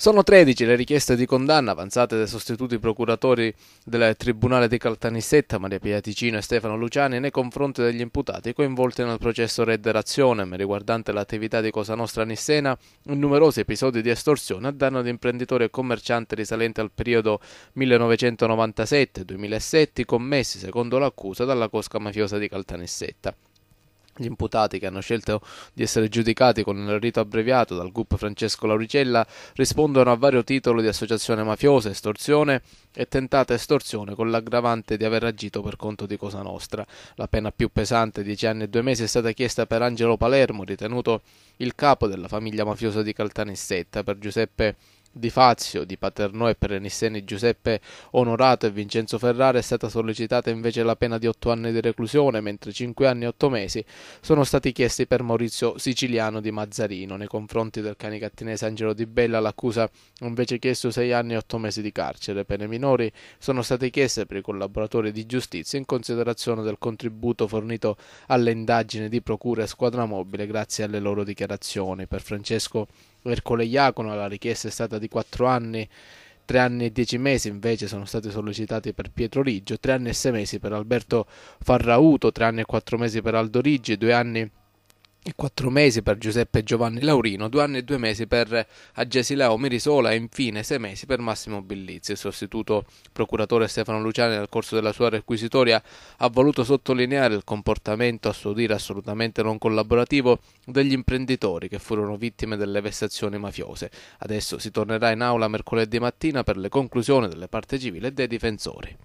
Sono 13 le richieste di condanna avanzate dai sostituti procuratori del Tribunale di Caltanissetta, Maria Pia Ticino e Stefano Luciani, nei confronti degli imputati coinvolti nel processo Red Razionem riguardante l'attività di Cosa Nostra Nissena in numerosi episodi di estorsione a danno di imprenditori e commercianti risalenti al periodo 1997-2007 commessi, secondo l'accusa, dalla cosca mafiosa di Caltanissetta. Gli imputati che hanno scelto di essere giudicati con il rito abbreviato dal GUP Francesco Lauricella rispondono a vario titolo di associazione mafiosa, estorsione e tentata estorsione con l'aggravante di aver agito per conto di Cosa Nostra. La pena più pesante, 10 anni e 2 mesi, è stata chiesta per Angelo Palermo, ritenuto il capo della famiglia mafiosa di Caltanissetta, per Giuseppe di Fazio, di Paternò e Perenisseni Giuseppe Onorato e Vincenzo Ferrara è stata sollecitata invece la pena di 8 anni di reclusione, mentre 5 anni e 8 mesi sono stati chiesti per Maurizio Siciliano di Mazzarino. Nei confronti del canicattinese Angelo Di Bella l'accusa ha invece chiesto 6 anni e 8 mesi di carcere. Pene minori sono state chieste per i collaboratori di giustizia in considerazione del contributo fornito alle indagini di procura e squadra mobile grazie alle loro dichiarazioni. Per Francesco Ercole Iacono la richiesta è stata di 4 anni 3 anni e 10 mesi invece sono stati sollecitati per Pietro Riggio, 3 anni e 6 mesi per Alberto Farrauto, 3 anni e 4 mesi per Aldo Riggi, 2 anni quattro mesi per Giuseppe Giovanni Laurino, due anni e due mesi per Agesilao Mirisola e infine sei mesi per Massimo Bellizzi. Il sostituto procuratore Stefano Luciani nel corso della sua requisitoria ha voluto sottolineare il comportamento a suo dire assolutamente non collaborativo degli imprenditori che furono vittime delle vessazioni mafiose. Adesso si tornerà in aula mercoledì mattina per le conclusioni delle parti civili e dei difensori.